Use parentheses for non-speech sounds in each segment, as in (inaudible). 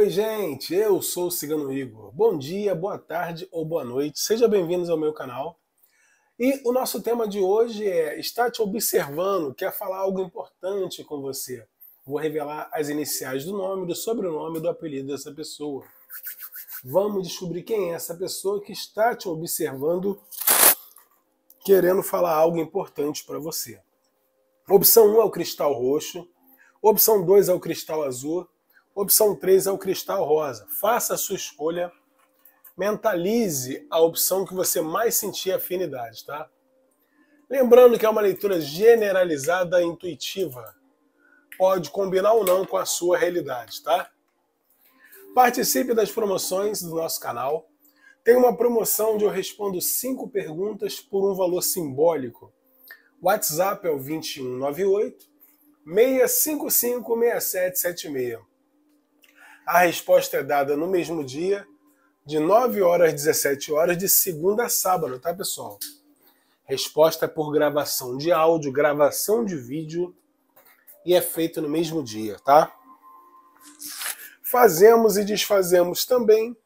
Oi, gente, eu sou o Cigano Igor. Bom dia, boa tarde ou boa noite. Sejam bem-vindos ao meu canal. E o nosso tema de hoje é Está te observando, quer falar algo importante com você. Vou revelar as iniciais do nome, do sobrenome, do apelido dessa pessoa. Vamos descobrir quem é essa pessoa que está te observando, querendo falar algo importante para você. Opção 1 é o cristal roxo, opção 2 é o cristal azul, Opção 3 é o cristal rosa. Faça a sua escolha, mentalize a opção que você mais sentir afinidade, tá? Lembrando que é uma leitura generalizada intuitiva. Pode combinar ou não com a sua realidade, tá? Participe das promoções do nosso canal. Tem uma promoção onde eu respondo cinco perguntas por um valor simbólico. WhatsApp é o 2198 655 6776. A resposta é dada no mesmo dia, de 9 horas às 17 horas, de segunda a sábado, tá, pessoal? Resposta é por gravação de áudio, gravação de vídeo e é feito no mesmo dia, tá? Fazemos e desfazemos também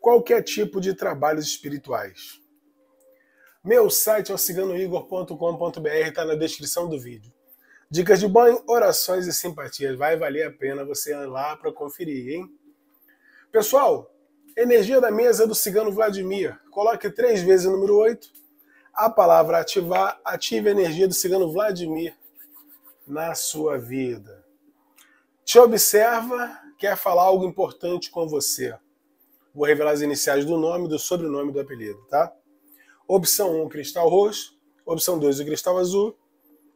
qualquer tipo de trabalhos espirituais. Meu site é o ciganoigor.com.br, está na descrição do vídeo. Dicas de banho, orações e simpatias. Vai valer a pena você ir lá para conferir, hein? Pessoal, energia da mesa do cigano Vladimir. Coloque três vezes o número 8. A palavra ativar, ative a energia do cigano Vladimir na sua vida. Te observa, quer falar algo importante com você. Vou revelar as iniciais do nome e do sobrenome do apelido, tá? Opção 1, um, cristal roxo. Opção 2, o cristal azul.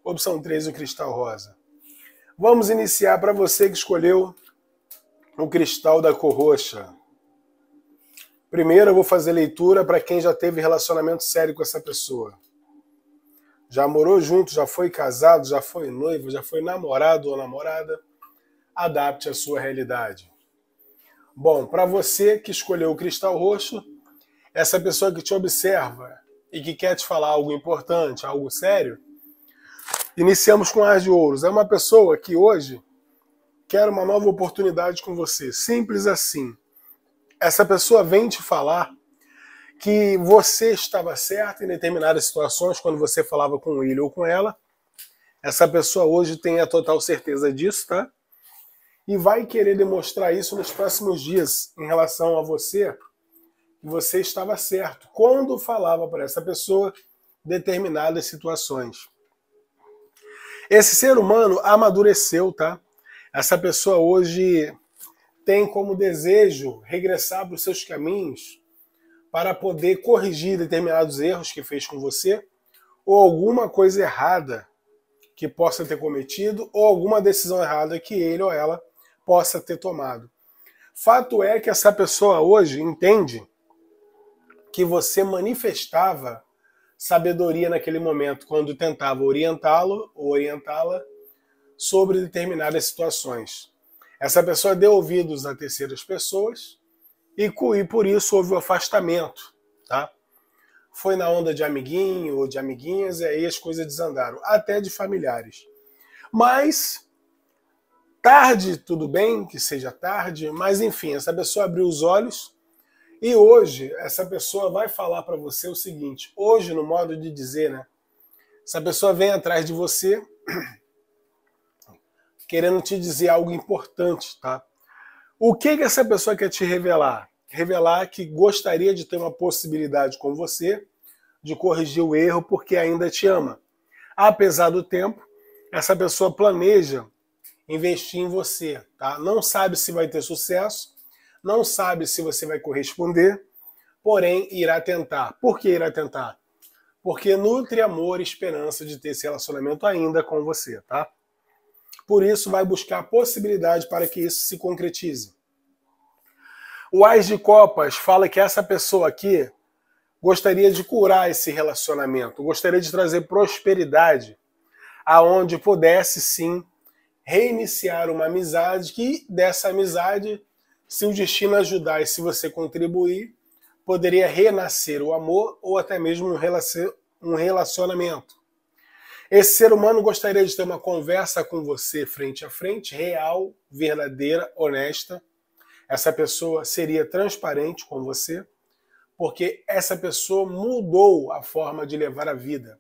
Opção 3, o cristal rosa. Vamos iniciar para você que escolheu o cristal da cor roxa. Primeiro eu vou fazer leitura para quem já teve relacionamento sério com essa pessoa. Já morou junto, já foi casado, já foi noivo, já foi namorado ou namorada. Adapte a sua realidade. Bom, para você que escolheu o cristal roxo, essa pessoa que te observa e que quer te falar algo importante, algo sério, Iniciamos com Ar de Ouros. É uma pessoa que hoje quer uma nova oportunidade com você. Simples assim. Essa pessoa vem te falar que você estava certo em determinadas situações quando você falava com ele ou com ela. Essa pessoa hoje tem a total certeza disso, tá? E vai querer demonstrar isso nos próximos dias em relação a você, que você estava certo quando falava para essa pessoa determinadas situações. Esse ser humano amadureceu, tá? Essa pessoa hoje tem como desejo regressar para os seus caminhos para poder corrigir determinados erros que fez com você ou alguma coisa errada que possa ter cometido ou alguma decisão errada que ele ou ela possa ter tomado. Fato é que essa pessoa hoje entende que você manifestava sabedoria naquele momento quando tentava orientá-lo ou orientá-la sobre determinadas situações. Essa pessoa deu ouvidos a terceiras pessoas e, por isso houve o afastamento, tá? Foi na onda de amiguinho ou de amiguinhas e aí as coisas desandaram, até de familiares. Mas tarde, tudo bem que seja tarde, mas enfim, essa pessoa abriu os olhos e hoje, essa pessoa vai falar para você o seguinte: hoje, no modo de dizer, né? Essa pessoa vem atrás de você (clears throat) querendo te dizer algo importante, tá? O que, que essa pessoa quer te revelar? Revelar que gostaria de ter uma possibilidade com você de corrigir o erro porque ainda te ama. Apesar do tempo, essa pessoa planeja investir em você, tá? Não sabe se vai ter sucesso, não sabe se você vai corresponder, porém irá tentar. Por que irá tentar? Porque nutre amor e esperança de ter esse relacionamento ainda com você, tá? Por isso, vai buscar a possibilidade para que isso se concretize. O Ais de Copas fala que essa pessoa aqui gostaria de curar esse relacionamento, gostaria de trazer prosperidade, aonde pudesse sim reiniciar uma amizade que dessa amizade se o destino ajudar e se você contribuir, poderia renascer o amor ou até mesmo um relacionamento. Esse ser humano gostaria de ter uma conversa com você frente a frente, real, verdadeira, honesta. Essa pessoa seria transparente com você, porque essa pessoa mudou a forma de levar a vida.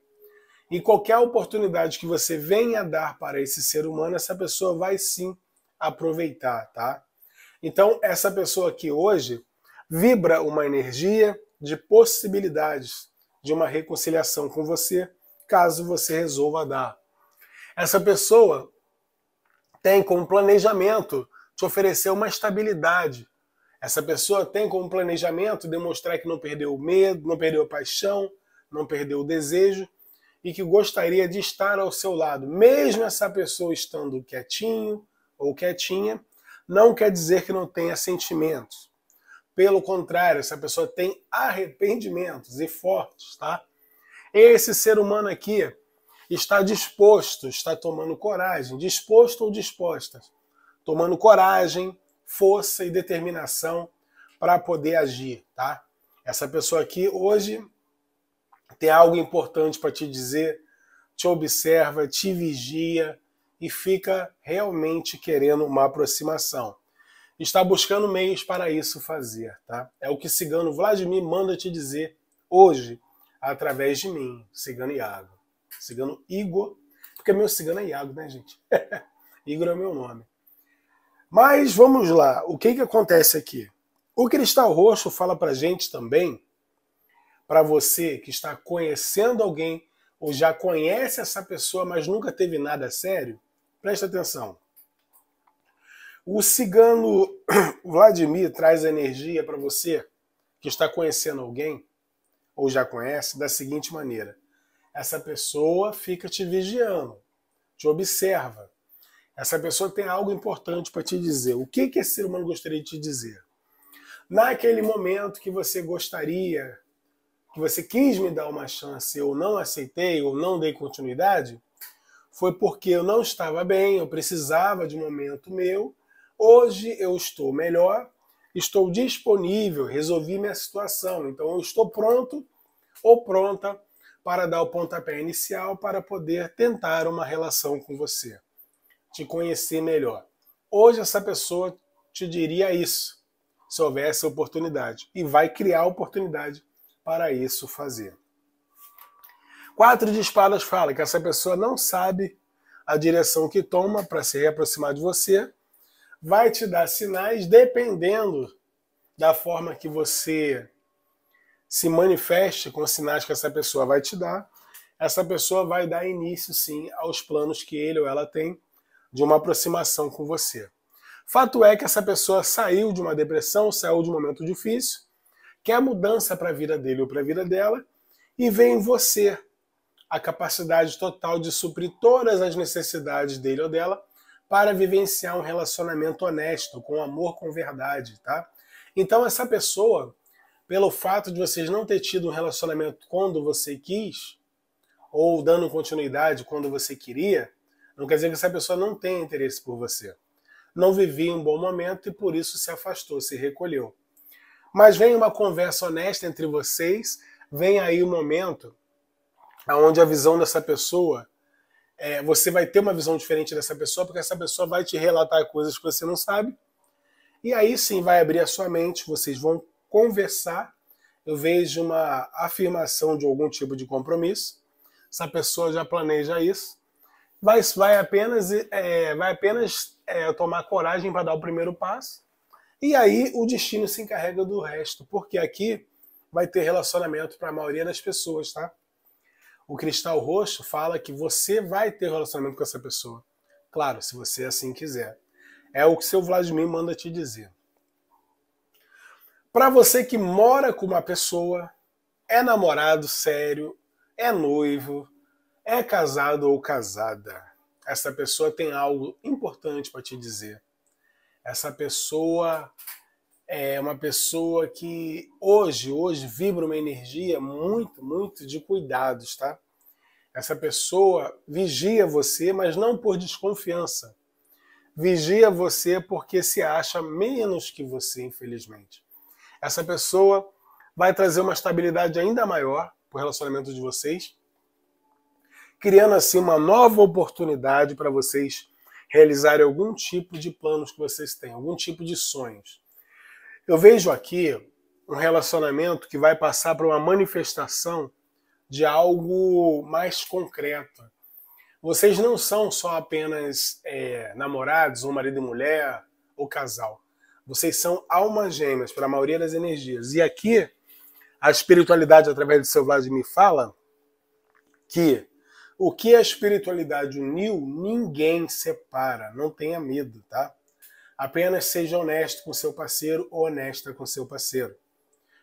E qualquer oportunidade que você venha dar para esse ser humano, essa pessoa vai sim aproveitar, tá? Então, essa pessoa aqui hoje vibra uma energia de possibilidades de uma reconciliação com você, caso você resolva dar. Essa pessoa tem como planejamento te oferecer uma estabilidade. Essa pessoa tem como planejamento demonstrar que não perdeu o medo, não perdeu a paixão, não perdeu o desejo e que gostaria de estar ao seu lado, mesmo essa pessoa estando quietinho ou quietinha, não quer dizer que não tenha sentimentos. Pelo contrário, essa pessoa tem arrependimentos e fortes, tá? Esse ser humano aqui está disposto, está tomando coragem, disposto ou disposta, tomando coragem, força e determinação para poder agir, tá? Essa pessoa aqui hoje tem algo importante para te dizer, te observa, te vigia, e fica realmente querendo uma aproximação. Está buscando meios para isso fazer, tá? É o que cigano Vladimir manda te dizer hoje através de mim, cigano Iago. Cigano Igor, porque meu cigano é Iago, né, gente? (laughs) Igor é meu nome. Mas vamos lá, o que que acontece aqui? O Cristal Roxo fala pra gente também, para você que está conhecendo alguém ou já conhece essa pessoa, mas nunca teve nada sério, Presta atenção. O cigano (clears throat) Vladimir traz energia para você que está conhecendo alguém, ou já conhece, da seguinte maneira: essa pessoa fica te vigiando, te observa. Essa pessoa tem algo importante para te dizer. O que, que esse ser humano gostaria de te dizer? Naquele momento que você gostaria, que você quis me dar uma chance, eu não aceitei ou não dei continuidade, foi porque eu não estava bem, eu precisava de um momento meu. Hoje eu estou melhor, estou disponível, resolvi minha situação, então eu estou pronto ou pronta para dar o pontapé inicial para poder tentar uma relação com você, te conhecer melhor. Hoje essa pessoa te diria isso, se houvesse oportunidade, e vai criar oportunidade para isso fazer. Quatro de espadas fala que essa pessoa não sabe a direção que toma para se aproximar de você, vai te dar sinais dependendo da forma que você se manifeste com os sinais que essa pessoa vai te dar. Essa pessoa vai dar início, sim, aos planos que ele ou ela tem de uma aproximação com você. Fato é que essa pessoa saiu de uma depressão, saiu de um momento difícil, quer mudança para a vida dele ou para a vida dela e vem você a capacidade total de suprir todas as necessidades dele ou dela para vivenciar um relacionamento honesto, com amor, com verdade, tá? Então essa pessoa, pelo fato de vocês não ter tido um relacionamento quando você quis, ou dando continuidade quando você queria, não quer dizer que essa pessoa não tenha interesse por você. Não vivia um bom momento e por isso se afastou, se recolheu. Mas vem uma conversa honesta entre vocês, vem aí o um momento aonde a visão dessa pessoa é, você vai ter uma visão diferente dessa pessoa, porque essa pessoa vai te relatar coisas que você não sabe. E aí sim vai abrir a sua mente, vocês vão conversar. Eu vejo uma afirmação de algum tipo de compromisso. Essa pessoa já planeja isso. Vai, vai apenas, é, vai apenas é, tomar coragem para dar o primeiro passo. E aí o destino se encarrega do resto, porque aqui vai ter relacionamento para a maioria das pessoas, tá? o cristal roxo fala que você vai ter relacionamento com essa pessoa. Claro, se você assim quiser. É o que seu Vladimir manda te dizer. Para você que mora com uma pessoa, é namorado sério, é noivo, é casado ou casada, essa pessoa tem algo importante para te dizer. Essa pessoa é uma pessoa que hoje, hoje vibra uma energia muito, muito de cuidados, tá? Essa pessoa vigia você, mas não por desconfiança. Vigia você porque se acha menos que você, infelizmente. Essa pessoa vai trazer uma estabilidade ainda maior para o relacionamento de vocês, criando assim uma nova oportunidade para vocês realizarem algum tipo de planos que vocês têm, algum tipo de sonhos. Eu vejo aqui um relacionamento que vai passar para uma manifestação de algo mais concreto. Vocês não são só apenas é, namorados, ou marido e mulher, ou casal. Vocês são almas gêmeas para a maioria das energias. E aqui, a espiritualidade, através do seu me fala que o que a espiritualidade uniu, ninguém separa. Não tenha medo, tá? Apenas seja honesto com seu parceiro ou honesta com seu parceiro.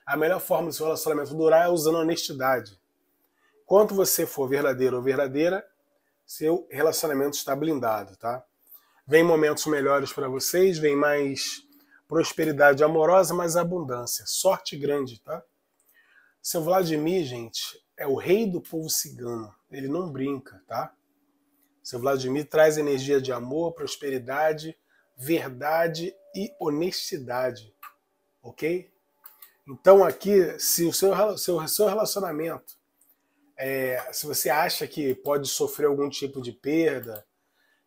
A melhor forma do seu relacionamento durar é usando honestidade. Quanto você for verdadeiro ou verdadeira, seu relacionamento está blindado, tá? Vem momentos melhores para vocês, vem mais prosperidade amorosa, mais abundância, sorte grande, tá? Seu Vladimir, gente, é o rei do povo cigano. Ele não brinca, tá? Seu Vladimir traz energia de amor, prosperidade, verdade e honestidade, ok? Então aqui, se o seu, seu, seu relacionamento, é, se você acha que pode sofrer algum tipo de perda,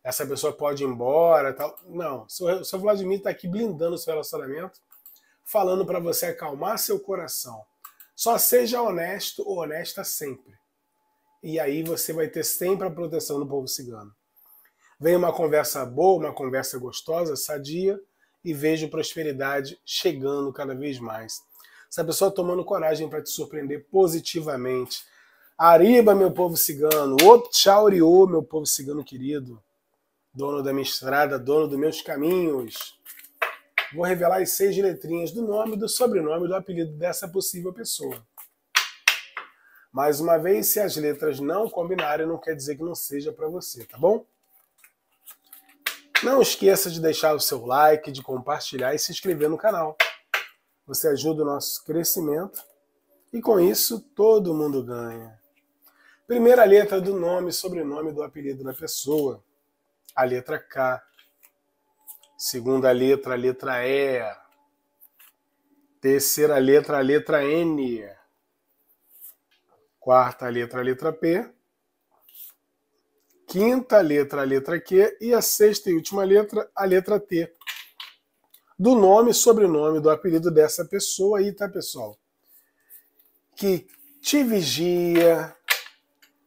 essa pessoa pode ir embora, tal, não. O seu Vladimir está aqui blindando o seu relacionamento, falando para você acalmar seu coração. Só seja honesto ou honesta sempre. E aí você vai ter sempre a proteção do povo cigano. Vem uma conversa boa, uma conversa gostosa, sadia, e vejo prosperidade chegando cada vez mais. Essa pessoa tomando coragem para te surpreender positivamente. Ariba, meu povo cigano. Opchauriô, meu povo cigano querido. Dono da minha estrada, dono dos meus caminhos. Vou revelar as seis letrinhas do nome, do sobrenome, do apelido dessa possível pessoa. Mais uma vez, se as letras não combinarem, não quer dizer que não seja para você, tá bom? Não esqueça de deixar o seu like, de compartilhar e se inscrever no canal. Você ajuda o nosso crescimento e com isso todo mundo ganha. Primeira letra do nome e sobrenome do apelido da pessoa. A letra K. Segunda letra, a letra E. Terceira letra, a letra N. Quarta letra, a letra P quinta letra, a letra Q, e a sexta e última letra, a letra T. Do nome, sobrenome, do apelido dessa pessoa aí, tá, pessoal? Que te vigia,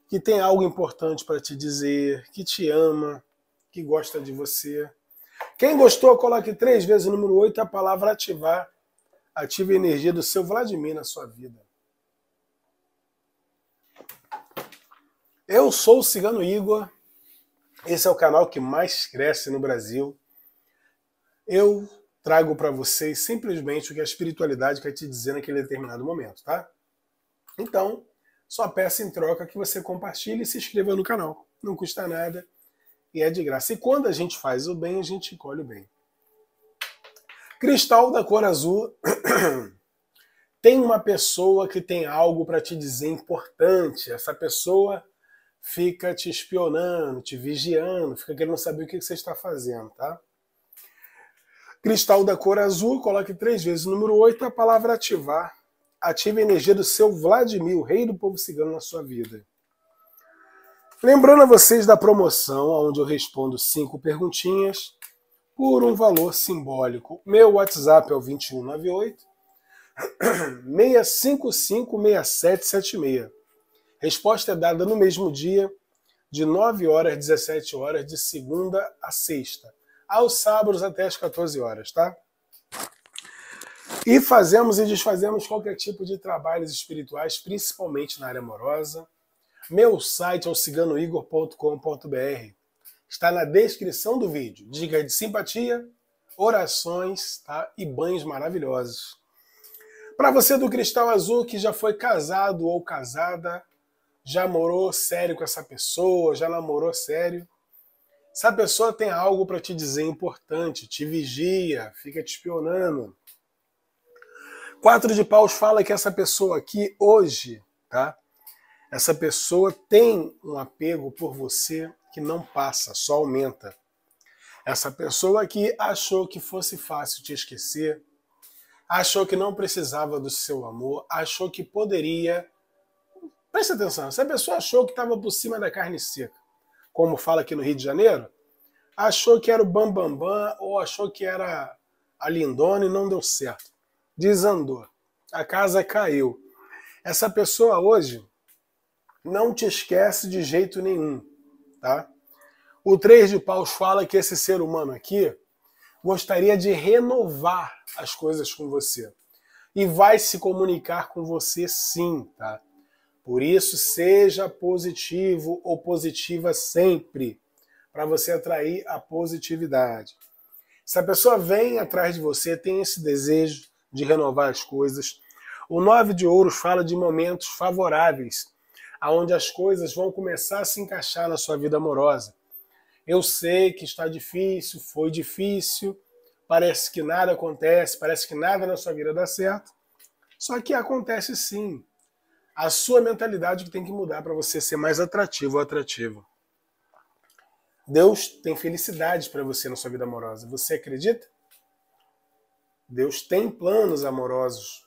que tem algo importante para te dizer, que te ama, que gosta de você. Quem gostou, coloque três vezes o número 8 a palavra ativar. Ative a energia do seu Vladimir na sua vida. Eu sou o Cigano Igor, esse é o canal que mais cresce no Brasil. Eu trago para vocês simplesmente o que a espiritualidade quer te dizer naquele determinado momento, tá? Então, só peço em troca que você compartilhe e se inscreva no canal. Não custa nada e é de graça. E quando a gente faz o bem, a gente colhe o bem. Cristal da cor azul. (clears throat) tem uma pessoa que tem algo para te dizer importante. Essa pessoa fica te espionando, te vigiando, fica querendo saber o que você está fazendo, tá? Cristal da cor azul, coloque três vezes o número 8, a palavra ativar. Ative a energia do seu Vladimir, o rei do povo cigano na sua vida. Lembrando a vocês da promoção, onde eu respondo cinco perguntinhas por um valor simbólico. Meu WhatsApp é o 2198 655 6776. Resposta é dada no mesmo dia, de 9 horas às 17 horas, de segunda a sexta. Aos sábados até às 14 horas, tá? E fazemos e desfazemos qualquer tipo de trabalhos espirituais, principalmente na área amorosa. Meu site é o ciganoigor.com.br. Está na descrição do vídeo. Diga de simpatia, orações tá? e banhos maravilhosos. Para você do Cristal Azul que já foi casado ou casada, já morou sério com essa pessoa, já namorou sério. Essa pessoa tem algo para te dizer importante, te vigia, fica te espionando. Quatro de Paus fala que essa pessoa aqui hoje, tá? Essa pessoa tem um apego por você que não passa, só aumenta. Essa pessoa aqui achou que fosse fácil te esquecer, achou que não precisava do seu amor, achou que poderia Preste atenção, se a pessoa achou que estava por cima da carne seca, como fala aqui no Rio de Janeiro, achou que era o Bambambam Bam Bam, ou achou que era a Lindona e não deu certo. Desandou. A casa caiu. Essa pessoa hoje não te esquece de jeito nenhum, tá? O Três de Paus fala que esse ser humano aqui gostaria de renovar as coisas com você. E vai se comunicar com você sim, tá? Por isso, seja positivo ou positiva sempre, para você atrair a positividade. Se a pessoa vem atrás de você, tem esse desejo de renovar as coisas. O nove de ouros fala de momentos favoráveis, aonde as coisas vão começar a se encaixar na sua vida amorosa. Eu sei que está difícil, foi difícil, parece que nada acontece, parece que nada na sua vida dá certo. Só que acontece sim a sua mentalidade que tem que mudar para você ser mais atrativo ou atrativa. Deus tem felicidade para você na sua vida amorosa. Você acredita? Deus tem planos amorosos.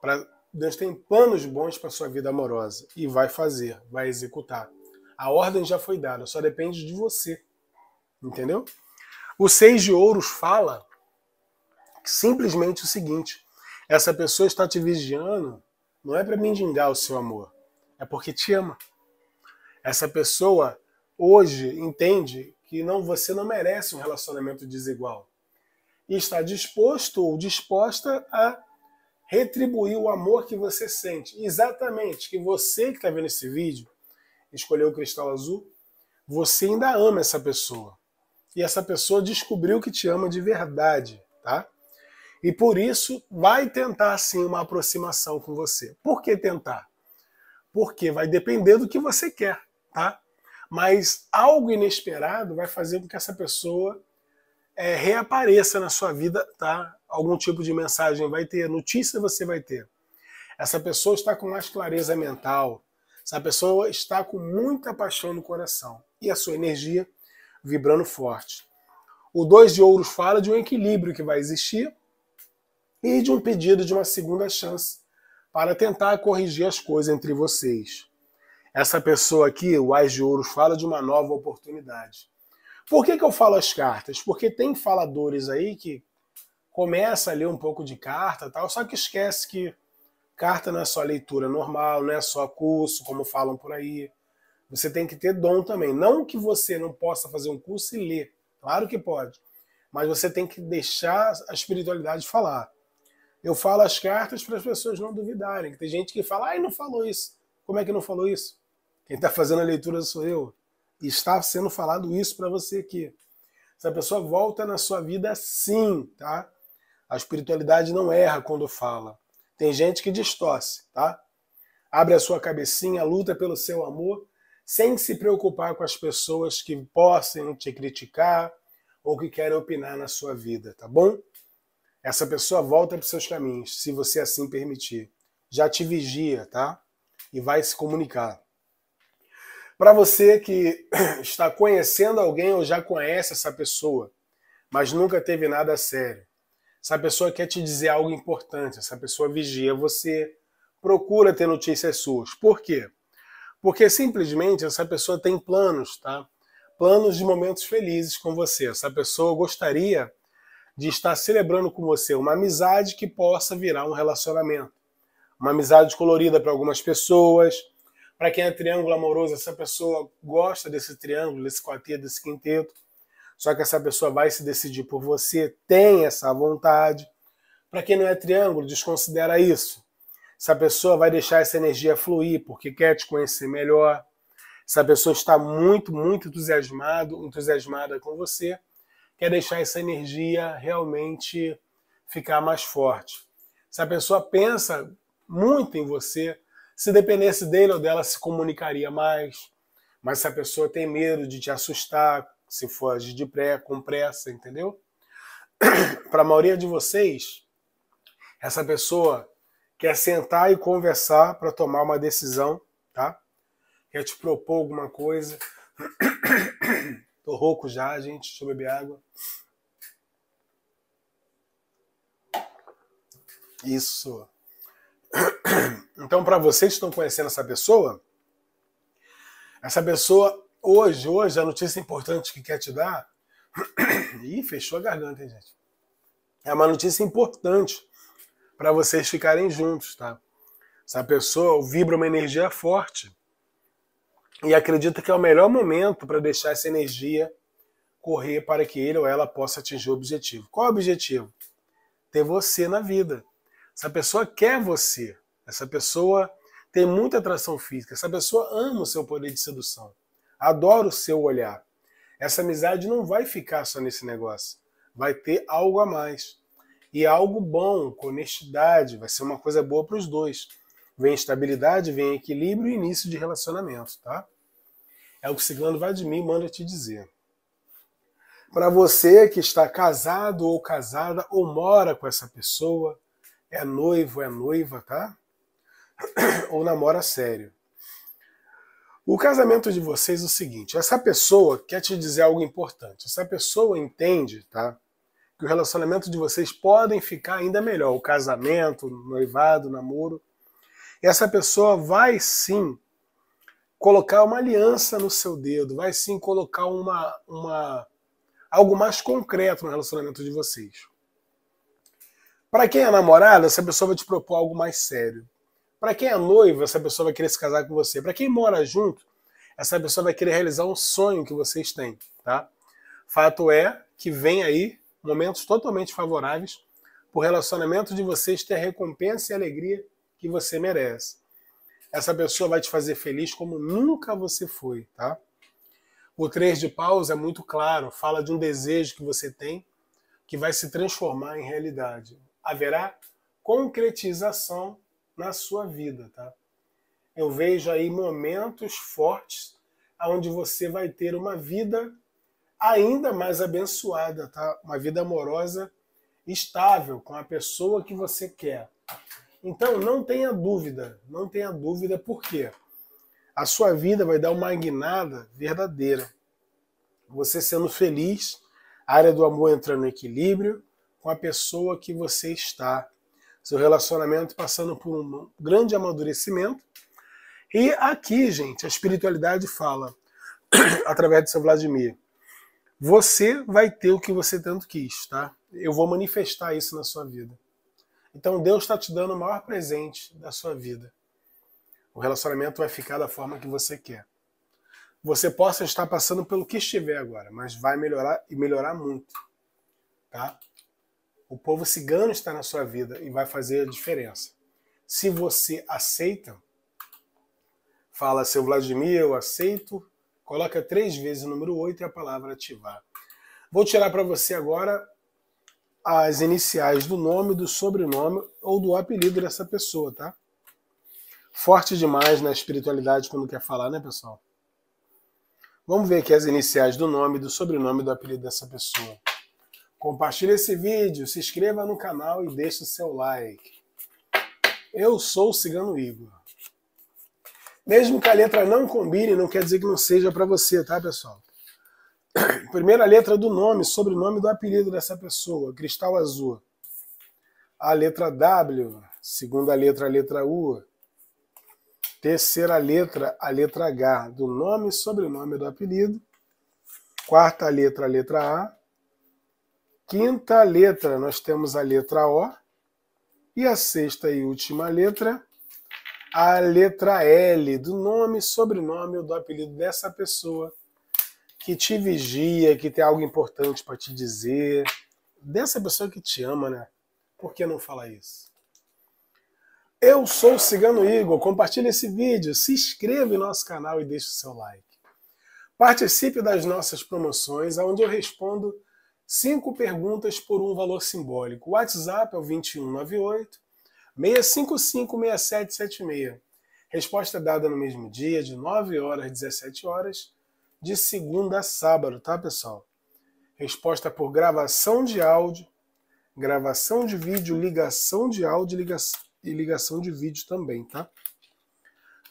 Pra... Deus tem planos bons para sua vida amorosa e vai fazer, vai executar. A ordem já foi dada, só depende de você. Entendeu? O Seis de Ouros fala simplesmente o seguinte: essa pessoa está te vigiando não é para mendigar o seu amor, é porque te ama. Essa pessoa hoje entende que não você não merece um relacionamento desigual e está disposto ou disposta a retribuir o amor que você sente. Exatamente, que você que está vendo esse vídeo, escolheu o cristal azul, você ainda ama essa pessoa. E essa pessoa descobriu que te ama de verdade, tá? E por isso vai tentar sim uma aproximação com você. Por que tentar? Porque vai depender do que você quer, tá? Mas algo inesperado vai fazer com que essa pessoa é, reapareça na sua vida, tá? Algum tipo de mensagem vai ter, notícia você vai ter. Essa pessoa está com mais clareza mental, essa pessoa está com muita paixão no coração e a sua energia vibrando forte. O 2 de ouros fala de um equilíbrio que vai existir e de um pedido de uma segunda chance para tentar corrigir as coisas entre vocês. Essa pessoa aqui, o As de Ouros, fala de uma nova oportunidade. Por que, que eu falo as cartas? Porque tem faladores aí que começa a ler um pouco de carta tal, só que esquece que carta não é só leitura normal, não é só curso, como falam por aí. Você tem que ter dom também. Não que você não possa fazer um curso e ler, claro que pode, mas você tem que deixar a espiritualidade falar. Eu falo as cartas para as pessoas não duvidarem. Tem gente que fala, ai, não falou isso. Como é que não falou isso? Quem está fazendo a leitura sou eu. E está sendo falado isso para você aqui. Essa pessoa volta na sua vida sim, tá? A espiritualidade não erra quando fala. Tem gente que distorce, tá? Abre a sua cabecinha, luta pelo seu amor, sem se preocupar com as pessoas que possam te criticar ou que querem opinar na sua vida, tá bom? Essa pessoa volta para os seus caminhos, se você assim permitir. Já te vigia, tá? E vai se comunicar. Para você que (coughs) está conhecendo alguém ou já conhece essa pessoa, mas nunca teve nada sério, essa pessoa quer te dizer algo importante, essa pessoa vigia você, procura ter notícias suas. Por quê? Porque simplesmente essa pessoa tem planos, tá? Planos de momentos felizes com você. Essa pessoa gostaria de estar celebrando com você uma amizade que possa virar um relacionamento. Uma amizade colorida para algumas pessoas. Para quem é triângulo amoroso, essa pessoa gosta desse triângulo, desse quarteto, desse quinteto. Só que essa pessoa vai se decidir por você, tem essa vontade. Para quem não é triângulo, desconsidera isso. Essa pessoa vai deixar essa energia fluir porque quer te conhecer melhor. Essa pessoa está muito, muito entusiasmado, entusiasmada com você quer deixar essa energia realmente ficar mais forte. Se a pessoa pensa muito em você, se dependesse dele ou dela, se comunicaria mais. Mas se a pessoa tem medo de te assustar, se for de pré, com pressa, entendeu? (clears throat) Para a maioria de vocês, essa pessoa quer sentar e conversar para tomar uma decisão, tá? Quer te propor alguma coisa. (clears throat) Tô rouco já, gente. Deixa eu beber água. Isso. (clears throat) Então, para vocês que estão conhecendo essa pessoa, essa pessoa hoje, hoje, a notícia importante que quer te dar. (clears throat) Ih, fechou a garganta, hein, gente? É uma notícia importante para vocês ficarem juntos, tá? Essa pessoa vibra uma energia forte e acredita que é o melhor momento para deixar essa energia correr para que ele ou ela possa atingir o objetivo. Qual é o objetivo? Ter você na vida. Essa pessoa quer você. Essa pessoa tem muita atração física. Essa pessoa ama o seu poder de sedução. Adora o seu olhar. Essa amizade não vai ficar só nesse negócio. Vai ter algo a mais. E algo bom, com honestidade, vai ser uma coisa boa para os dois. Vem estabilidade, vem equilíbrio e início de relacionamento, tá? É o que o ciclano mim manda te dizer. Para você que está casado ou casada ou mora com essa pessoa, é noivo, é noiva, tá? (clears throat) ou namora sério. O casamento de vocês é o seguinte: essa pessoa quer te dizer algo importante. Essa pessoa entende, tá? Que o relacionamento de vocês podem ficar ainda melhor. O casamento, o noivado, o namoro, essa pessoa vai sim colocar uma aliança no seu dedo, vai sim colocar uma, uma algo mais concreto no relacionamento de vocês. Para quem é namorado, essa pessoa vai te propor algo mais sério. Para quem é noivo, essa pessoa vai querer se casar com você. Para quem mora junto, essa pessoa vai querer realizar um sonho que vocês têm, tá? Fato é que vem aí momentos totalmente favoráveis para o relacionamento de vocês ter recompensa e alegria que você merece. Essa pessoa vai te fazer feliz como nunca você foi, tá? O 3 de paus é muito claro, fala de um desejo que você tem que vai se transformar em realidade. Haverá concretização na sua vida, tá? Eu vejo aí momentos fortes onde você vai ter uma vida ainda mais abençoada, tá? Uma vida amorosa estável com a pessoa que você quer. Então, não tenha dúvida, não tenha dúvida por quê? A sua vida vai dar uma guinada verdadeira. Você sendo feliz, a área do amor entrando em equilíbrio com a pessoa que você está. Seu relacionamento passando por um grande amadurecimento. E aqui, gente, a espiritualidade fala, (clears throat) através do seu Vladimir, você vai ter o que você tanto quis, tá? Eu vou manifestar isso na sua vida. Então Deus está te dando o maior presente da sua vida. O relacionamento vai ficar da forma que você quer. Você possa estar passando pelo que estiver agora, mas vai melhorar e melhorar muito. Tá? O povo cigano está na sua vida e vai fazer a diferença. Se você aceita, fala seu Vladimir, eu aceito, coloca três vezes o número 8 e a palavra ativar. Vou tirar para você agora as iniciais do nome, do sobrenome ou do apelido dessa pessoa, tá? Forte demais na espiritualidade quando quer falar, né, pessoal? Vamos ver aqui as iniciais do nome, do sobrenome do apelido dessa pessoa. Compartilhe esse vídeo, se inscreva no canal e deixe o seu like. Eu sou o Cigano Igor. Mesmo que a letra não combine, não quer dizer que não seja para você, tá, pessoal? (coughs) Primeira letra do nome, sobrenome do apelido dessa pessoa, Cristal Azul. A letra W, segunda letra, a letra U. Terceira letra, a letra H, do nome, sobrenome do apelido. Quarta letra, a letra A. Quinta letra, nós temos a letra O. E a sexta e última letra, a letra L, do nome, sobrenome do apelido dessa pessoa que te vigia, que tem algo importante para te dizer, dessa pessoa que te ama, né? Por que não falar isso? Eu sou o Cigano Igor, compartilhe esse vídeo, se inscreva em nosso canal e deixe o seu like. Participe das nossas promoções, onde eu respondo cinco perguntas por um valor simbólico. O WhatsApp é o 2198 655 6776. Resposta dada no mesmo dia, de 9 horas às 17 horas de segunda a sábado, tá, pessoal? Resposta por gravação de áudio, gravação de vídeo, ligação de áudio e ligação de vídeo também, tá?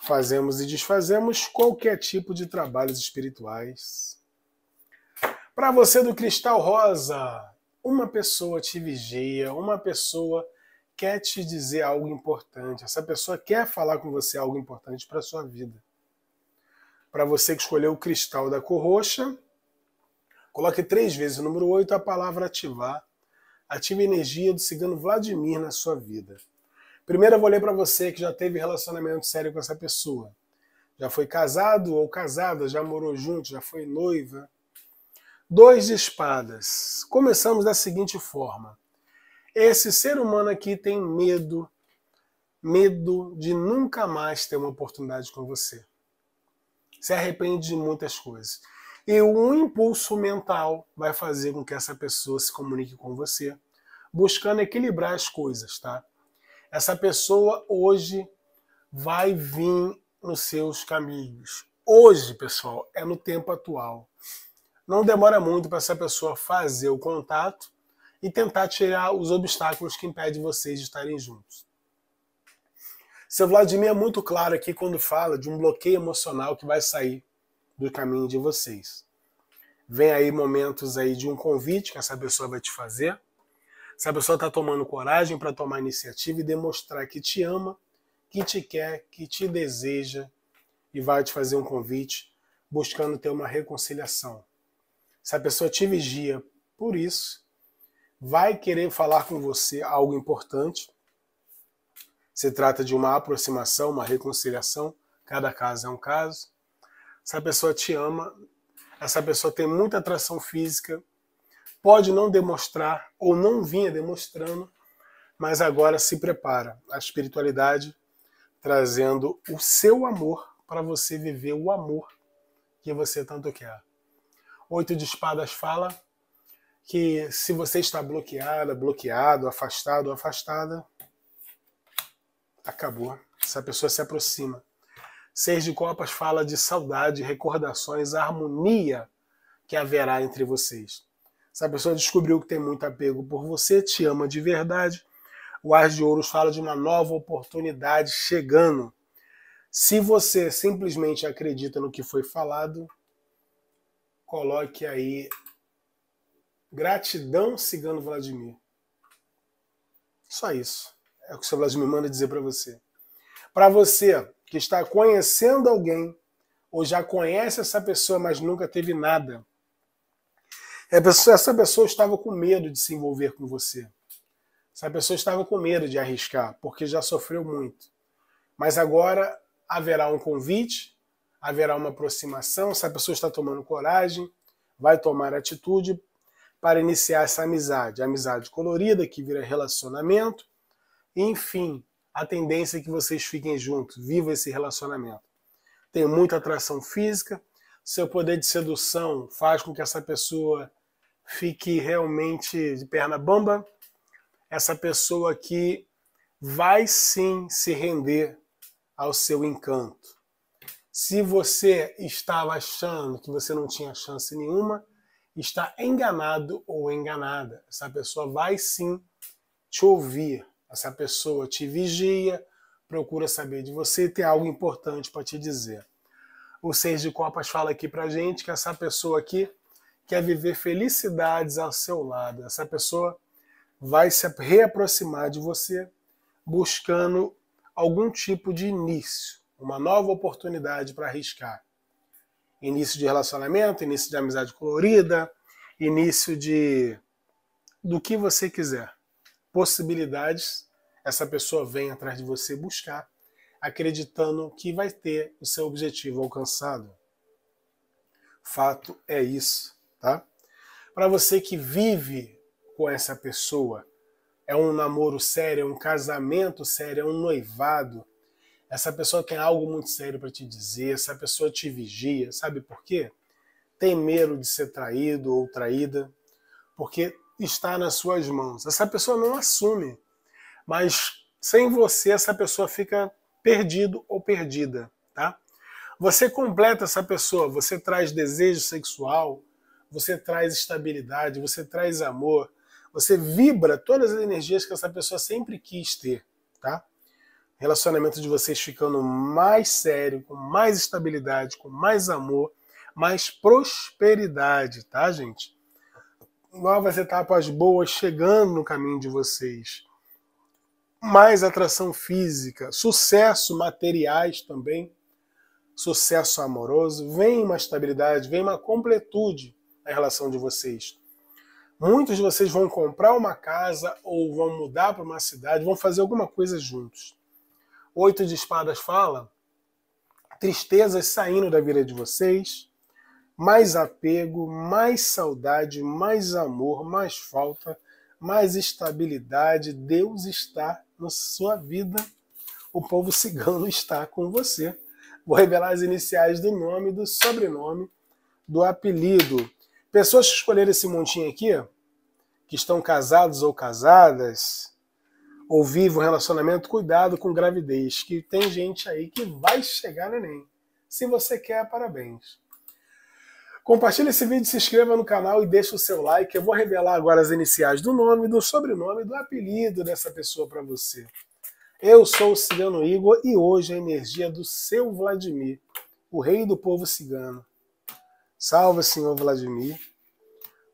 Fazemos e desfazemos qualquer tipo de trabalhos espirituais. Para você do Cristal Rosa, uma pessoa te vigia, uma pessoa quer te dizer algo importante, essa pessoa quer falar com você algo importante para sua vida. Para você que escolheu o cristal da cor roxa, coloque três vezes o número 8 a palavra ativar. Ative a energia do cigano Vladimir na sua vida. Primeiro eu vou ler para você que já teve relacionamento sério com essa pessoa. Já foi casado ou casada, já morou junto, já foi noiva. Dois de espadas. Começamos da seguinte forma. Esse ser humano aqui tem medo, medo de nunca mais ter uma oportunidade com você se arrepende de muitas coisas. E um impulso mental vai fazer com que essa pessoa se comunique com você, buscando equilibrar as coisas, tá? Essa pessoa hoje vai vir nos seus caminhos. Hoje, pessoal, é no tempo atual. Não demora muito para essa pessoa fazer o contato e tentar tirar os obstáculos que impedem vocês de estarem juntos. Seu Vladimir é muito claro aqui quando fala de um bloqueio emocional que vai sair do caminho de vocês. Vem aí momentos aí de um convite que essa pessoa vai te fazer. Essa pessoa está tomando coragem para tomar iniciativa e demonstrar que te ama, que te quer, que te deseja e vai te fazer um convite buscando ter uma reconciliação. Essa pessoa te vigia por isso, vai querer falar com você algo importante se trata de uma aproximação, uma reconciliação, cada caso é um caso. Essa pessoa te ama, essa pessoa tem muita atração física, pode não demonstrar ou não vinha demonstrando, mas agora se prepara. A espiritualidade trazendo o seu amor para você viver o amor que você tanto quer. Oito de Espadas fala que se você está bloqueada, bloqueado, afastado, afastada, acabou. Essa pessoa se aproxima. Seis de Copas fala de saudade, recordações, harmonia que haverá entre vocês. Essa pessoa descobriu que tem muito apego por você, te ama de verdade. O Ar de Ouros fala de uma nova oportunidade chegando. Se você simplesmente acredita no que foi falado, coloque aí gratidão, Cigano Vladimir. Só isso. É o que o seu Vladimir manda dizer para você. Para você que está conhecendo alguém, ou já conhece essa pessoa, mas nunca teve nada, essa pessoa estava com medo de se envolver com você. Essa pessoa estava com medo de arriscar, porque já sofreu muito. Mas agora haverá um convite, haverá uma aproximação, essa pessoa está tomando coragem, vai tomar atitude para iniciar essa amizade. amizade colorida que vira relacionamento, enfim, a tendência é que vocês fiquem juntos, viva esse relacionamento. Tem muita atração física, seu poder de sedução faz com que essa pessoa fique realmente de perna bamba. Essa pessoa aqui vai sim se render ao seu encanto. Se você estava achando que você não tinha chance nenhuma, está enganado ou enganada. Essa pessoa vai sim te ouvir, essa pessoa te vigia, procura saber de você tem algo importante para te dizer. O Seis de Copas fala aqui para gente que essa pessoa aqui quer viver felicidades ao seu lado. Essa pessoa vai se reaproximar de você buscando algum tipo de início, uma nova oportunidade para arriscar. Início de relacionamento, início de amizade colorida, início de do que você quiser possibilidades, essa pessoa vem atrás de você buscar, acreditando que vai ter o seu objetivo alcançado. Fato é isso, tá? Para você que vive com essa pessoa, é um namoro sério, é um casamento sério, é um noivado, essa pessoa tem algo muito sério para te dizer, essa pessoa te vigia, sabe por quê? Tem medo de ser traído ou traída, porque está nas suas mãos. Essa pessoa não assume, mas sem você essa pessoa fica perdido ou perdida, tá? Você completa essa pessoa, você traz desejo sexual, você traz estabilidade, você traz amor, você vibra todas as energias que essa pessoa sempre quis ter, tá? Relacionamento de vocês ficando mais sério, com mais estabilidade, com mais amor, mais prosperidade, tá, gente? novas etapas boas chegando no caminho de vocês, mais atração física, sucesso materiais também, sucesso amoroso, vem uma estabilidade, vem uma completude na relação de vocês. Muitos de vocês vão comprar uma casa ou vão mudar para uma cidade, vão fazer alguma coisa juntos. Oito de espadas fala tristezas saindo da vida de vocês, mais apego, mais saudade, mais amor, mais falta, mais estabilidade. Deus está na sua vida. O povo cigano (laughs) está com você. Vou revelar as iniciais do nome, do sobrenome, do apelido. Pessoas que escolheram esse montinho aqui, que estão casados ou casadas, ou vivem um relacionamento, cuidado com gravidez, que tem gente aí que vai chegar no Enem. Se você quer, parabéns. Compartilhe esse vídeo, se inscreva no canal e deixe o seu like. Eu vou revelar agora as iniciais do nome, do sobrenome, do apelido dessa pessoa para você. Eu sou o Cigano Igor e hoje a energia do seu Vladimir, o rei do povo cigano. Salve, senhor Vladimir.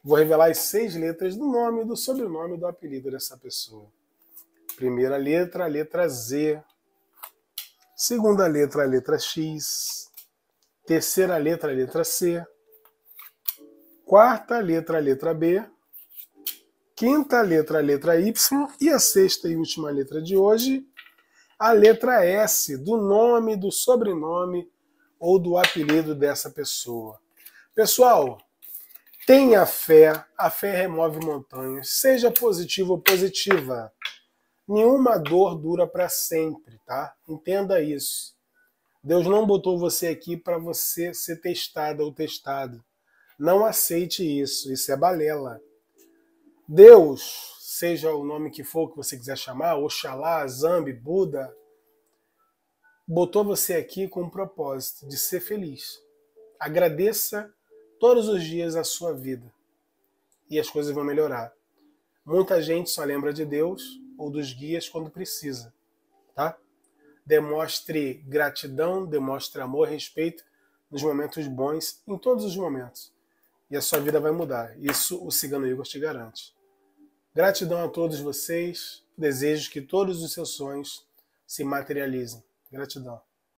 Vou revelar as seis letras do nome, do sobrenome, do apelido dessa pessoa. Primeira letra, a letra Z. Segunda letra, a letra X. Terceira letra, a letra C quarta letra, letra B, quinta letra, letra Y, e a sexta e última letra de hoje, a letra S, do nome, do sobrenome ou do apelido dessa pessoa. Pessoal, tenha fé, a fé remove montanhas, seja positivo ou positiva. Nenhuma dor dura para sempre, tá? Entenda isso. Deus não botou você aqui para você ser testada ou testado. Não aceite isso, isso é balela. Deus, seja o nome que for que você quiser chamar, Oxalá, Zambi, Buda, botou você aqui com o propósito de ser feliz. Agradeça todos os dias a sua vida e as coisas vão melhorar. Muita gente só lembra de Deus ou dos guias quando precisa, tá? Demonstre gratidão, demonstre amor, respeito nos momentos bons, em todos os momentos e a sua vida vai mudar. Isso o Cigano Igor te garante. Gratidão a todos vocês. Desejo que todos os seus sonhos se materializem. Gratidão.